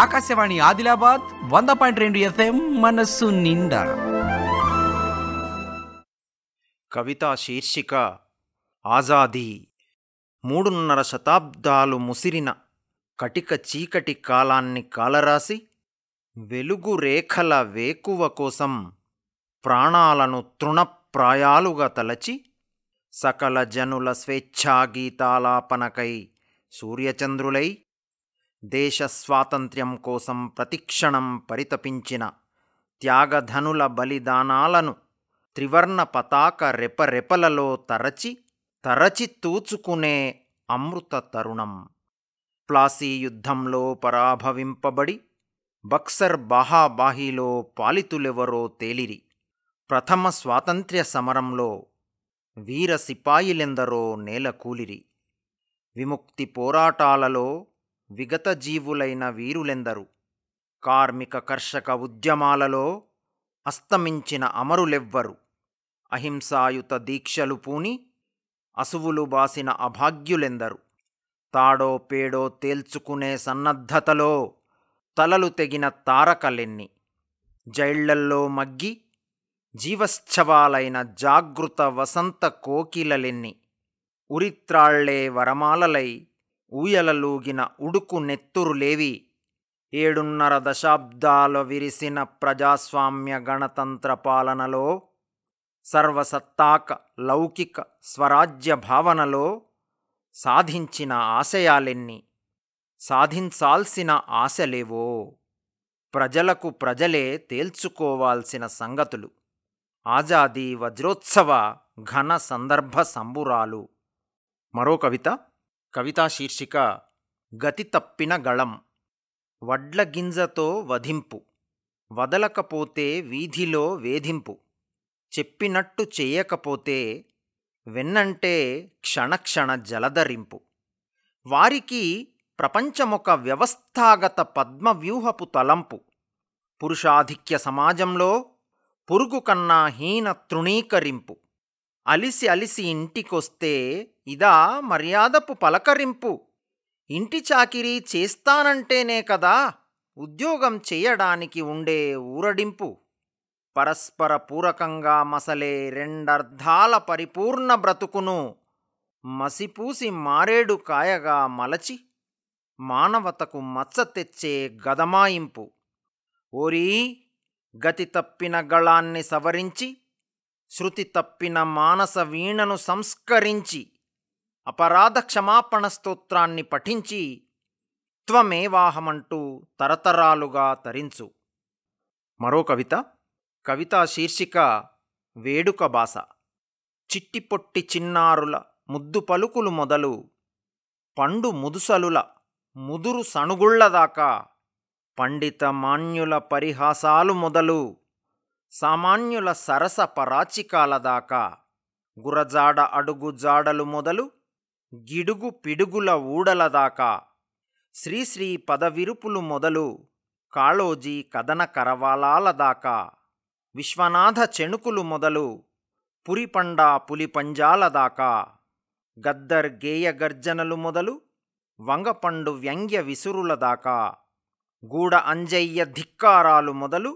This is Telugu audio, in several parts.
ఆకాశవాణి ఆదిలాబాద్ వంద పాయింట్ రెండు ఎఫ్ఎం మనస్సు నిండా కవిత శీర్షిక ఆజాదీ మూడున్నర శతాబ్దాలు ముసిరిన కటిక చీకటి కాలాన్ని కాలరాసి వెలుగు రేఖల వేకువ కోసం ప్రాణాలను తృణప్రాయాలుగా తలచి సకల జనుల స్వేచ్ఛాగీతాలాపనకై సూర్యచంద్రులై దేశ స్వాతంత్ర్యం కోసం ప్రతిక్షణం పరితపించిన త్యాగధనుల బలిదానాలను త్రివర్ణ పతాక రెపరెపలలో తరచి తరచి తూచుకునే అమృత తరుణం ప్లాసీ యుద్ధంలో పరాభవింపబడి బక్సర్ బాహాబాహీలో పాలితులెవరో తేలిరి ప్రథమ స్వాతంత్ర్య సమరంలో వీర సిపాయిలెందరో నేలకూలిరి విముక్తి పోరాటాలలో విగతజీవులైన వీరులెందరు కార్మిక కర్షక ఉద్యమాలలో అస్తమించిన అమరులెవ్వరు అహింసాయుత దీక్షలు పూని అసువులు బాసిన అభాగ్యులెందరు తాడో పేడో తేల్చుకునే సన్నద్ధతలో తలలు తెగిన తారకలెన్ని జైళ్లల్లో మగ్గి జీవశ్చవాలైన జాగృత వసంత కోకిలలెన్ని ఉరిత్రాళ్లే వరమాలలై ఊయలలూగిన ఉడుకు నెత్తురులేవి ఏడున్నర దశాబ్దాల విరిసిన ప్రజాస్వామ్య గణతంత్ర పాలనలో సర్వసత్తాక లౌకిక స్వరాజ్య భావనలో సాధించిన ఆశయాలెన్ని సాధించాల్సిన ఆశలేవో ప్రజలకు ప్రజలే తేల్చుకోవాల్సిన సంగతులు ఆజాదీ వజ్రోత్సవ ఘన సందర్భ సంబురాలు మరో కవిత కవితా శీర్షిక గతి తప్పిన గళం వడ్ల గింజతో వధింపు వదలకపోతే వీధిలో వేధింపు చెప్పినట్టు చేయకపోతే వెన్నంటే క్షణక్షణ జలధరింపు వారికి ప్రపంచమొక వ్యవస్థాగత పద్మవ్యూహపు తలంపు పురుషాధిక్య సమాజంలో పురుగు కన్నా హీన తృణీకరింపు అలిసి అలిసి ఇంటికొస్తే ఇదా మర్యాదపు పలకరింపు ఇంటి చాకిరీ చేస్తానంటేనే కదా ఉద్యోగం చేయడానికి ఉండే ఊరడింపు పరస్పర పూరకంగా మసలే రెండర్ధాల పరిపూర్ణ బ్రతుకును మసిపూసి మారేడు కాయగా మలచి మానవతకు మచ్చ తెచ్చే గదమాయింపు ఓరీ గతి తప్పిన గళాన్ని సవరించి శృతి తప్పిన మానస వీణను సంస్కరించి అపరాధ క్షమాపణ స్తోత్రాన్ని పఠించి త్వమేవాహమంటూ తరతరాలుగా తరించు మరో కవిత కవితా శీర్షిక వేడుక బాస చిట్టిపొట్టి చిన్నారుల ముద్దు పలుకులు మొదలు పండు ముదుసలుల ముదురు సణుగుళ్లదాకా పండిత మాన్యుల పరిహాసాలు మొదలు సామాన్యుల సరస పరాచికాల దాకా గురజాడ అడుగు జాడలు మొదలు గిడుగు పిడుగుల ఊడలదాకా శ్రీశ్రీ పదవిరుపులు మొదలు కాళోజీ కథన కరవాలాలదాకా దాకా విశ్వనాథ చెణుకులు మొదలు పురిపండా పులిపంజాల దాకా గద్దర్ గేయ గర్జనలు మొదలు వంగపండు వ్యంగ్య విసురుల దాకా గూడ అంజయ్య ధిక్కారాలు మొదలు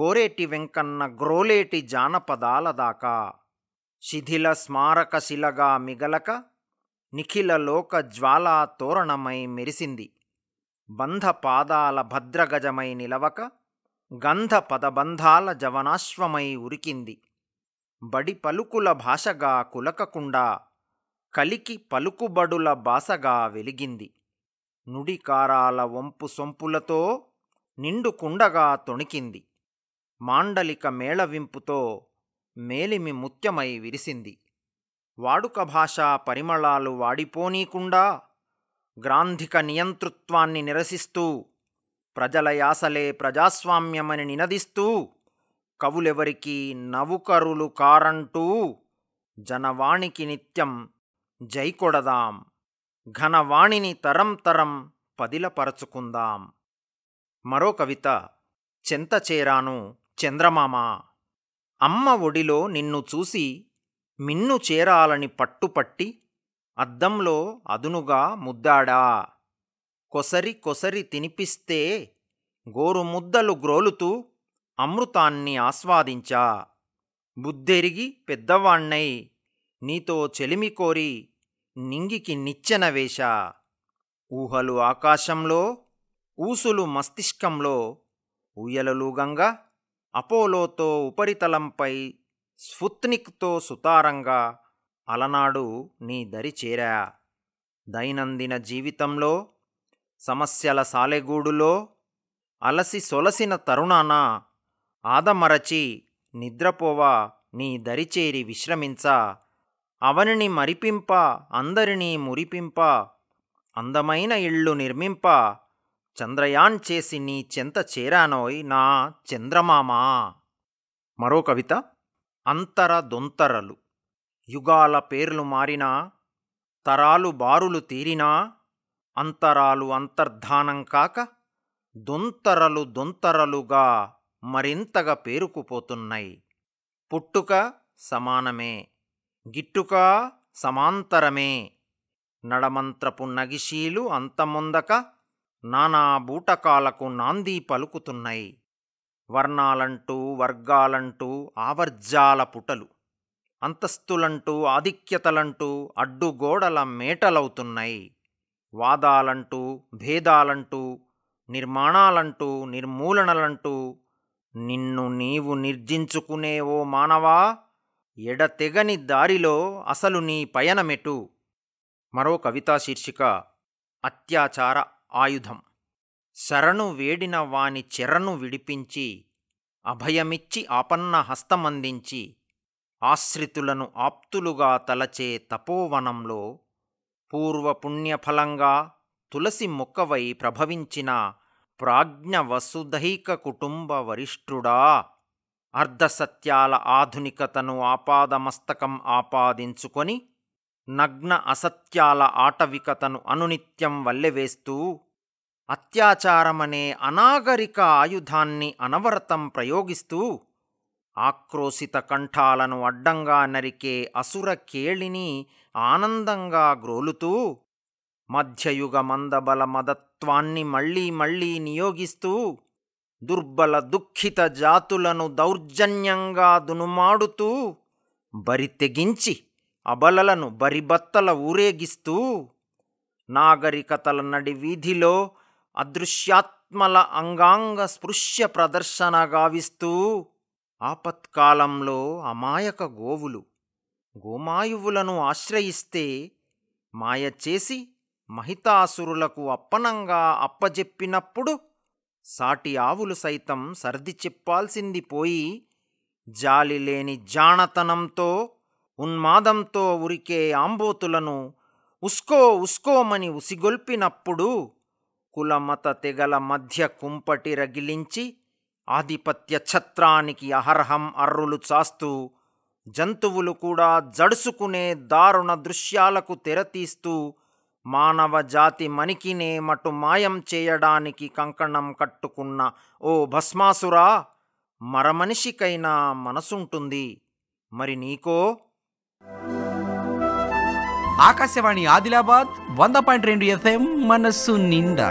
గోరేటి వెంకన్న గ్రోలేటి జానపదాల దాకా శిథిల స్మారక శిలగా మిగలక నిఖిల లోక జ్వాలా తోరణమై మెరిసింది బంధపాదాల భద్రగజమై నిలవక గంధ పదబంధాల జవనాశ్వమై ఉరికింది బడి పలుకుల భాషగా కులకకుండా కలికి పలుకుబడుల బాసగా వెలిగింది నుడికారాల వంపు సొంపులతో నిండుకుండగా తొణికింది మాండలిక మేళవింపుతో మేలిమి ముత్యమై విరిసింది వాడుక భాషా పరిమళాలు వాడిపోనీకుండా గ్రాంధిక నియంతృత్వాన్ని నిరసిస్తూ ప్రజల యాసలే ప్రజాస్వామ్యమని నినదిస్తూ కవులెవరికి నవుకరులు కారంటూ జనవాణికి నిత్యం జైకొడదాం ఘనవాణిని తరం తరం పదిలపరచుకుందాం మరో కవిత చెంత చేరాను చంద్రమామ అమ్మ ఒడిలో నిన్ను చూసి మిన్ను చేరాలని పట్టుపట్టి అద్దంలో అదునుగా ముద్దాడా కొసరి కొసరి తినిపిస్తే గోరుముద్దలు గ్రోలుతూ అమృతాన్ని ఆస్వాదించా బుద్ధెరిగి పెద్దవాణ్ణై నీతో చెలిమి కోరి నింగికి నిచ్చెన వేష ఊహలు ఆకాశంలో ఊసులు మస్తిష్కంలో ఊయలలుగంగా అపోలోతో ఉపరితలంపై స్ఫుత్నిక్తో సుతారంగా అలనాడు నీ దరి చేరా దైనందిన జీవితంలో సమస్యల సాలెగూడులో అలసి సొలసిన తరుణాన ఆదమరచి నిద్రపోవా నీ దరిచేరి విశ్రమించ అవనిని మరిపింప అందరినీ మురిపింప అందమైన ఇళ్ళు నిర్మింప చంద్రయాన్ చేసి నీ చెంత చేరానోయ్ నా చంద్రమామా మరో కవిత అంతర దొంతరలు యుగాల పేర్లు మారినా తరాలు బారులు తీరినా అంతరాలు అంతర్ధానం కాక దొంతరలు దొంతరలుగా మరింతగా పేరుకుపోతున్నాయి పుట్టుక సమానమే గిట్టుక సమాంతరమే నడమంత్రపు నగిశీలు అంతముందక నానా బూటకాలకు నాంది పలుకుతున్నాయి వర్ణాలంటూ వర్గాలంటూ ఆవర్జాల పుటలు అంతస్తులంటూ ఆధిక్యతలంటూ అడ్డుగోడల మేటలవుతున్నాయి వాదాలంటూ భేదాలంటూ నిర్మాణాలంటూ నిర్మూలనలంటూ నిన్ను నీవు నిర్జించుకునే ఓ మానవా ఎడతెగని దారిలో అసలు నీ పయనమెటు మరో కవితా శీర్షిక అత్యాచార ఆయుధం శరణు వేడిన వాని చెరను విడిపించి అభయమిచ్చి ఆపన్న హస్తమందించి ఆశ్రితులను ఆప్తులుగా తలచే తపోవనంలో పూర్వపుణ్యఫలంగా తులసి మొక్కవై ప్రభవించిన ప్రాజ్ఞ వసుదైక కుటుంబ వరిష్ఠుడా అర్ధసత్యాల ఆధునికతను ఆపాదమస్తకం ఆపాదించుకొని నగ్న అసత్యాల ఆటవికతను అనునిత్యం వల్లెవేస్తూ అత్యాచారమనే అనాగరిక ఆయుధాన్ని అనవరతం ప్రయోగిస్తూ ఆక్రోశిత కంఠాలను అడ్డంగా నరికే అసుర కేళిని ఆనందంగా గ్రోలుతూ మధ్యయుగ మందబల మదత్వాన్ని మళ్లీ మళ్లీ నియోగిస్తూ దుర్బల దుఃఖిత జాతులను దౌర్జన్యంగా దునుమాడుతూ బరితెగించి అబలలను బరిబత్తల ఊరేగిస్తూ నాగరికతల నడి వీధిలో అదృశ్యాత్మల అంగాంగ స్పృశ్య ప్రదర్శన గావిస్తూ ఆపత్కాలంలో అమాయక గోవులు గోమాయువులను ఆశ్రయిస్తే మాయ చేసి మహితాసురులకు అప్పనంగా అప్పజెప్పినప్పుడు సాటి ఆవులు సైతం సర్ది చెప్పాల్సింది పోయి జాలిలేని జాణతనంతో ఉన్మాదంతో ఉరికే ఆంబోతులను ఉస్కో ఉస్కోమని ఉసిగొల్పినప్పుడు కులమత తెగల మధ్య కుంపటి రగిలించి ఆధిపత్య ఛత్రానికి అహర్హం అర్రులు చాస్తూ జంతువులు కూడా జడుసుకునే దారుణ దృశ్యాలకు తెరతీస్తూ మానవ జాతి మనికినే మటు మాయం చేయడానికి కంకణం కట్టుకున్న ఓ భస్మాసురా మరమనిషికైనా మనసుంటుంది మరి నీకో ఆకాశవాణి ఆదిలాబాద్ వంద పాయింట్ రెండు ఎఫ్ఎం మనస్సు నిండా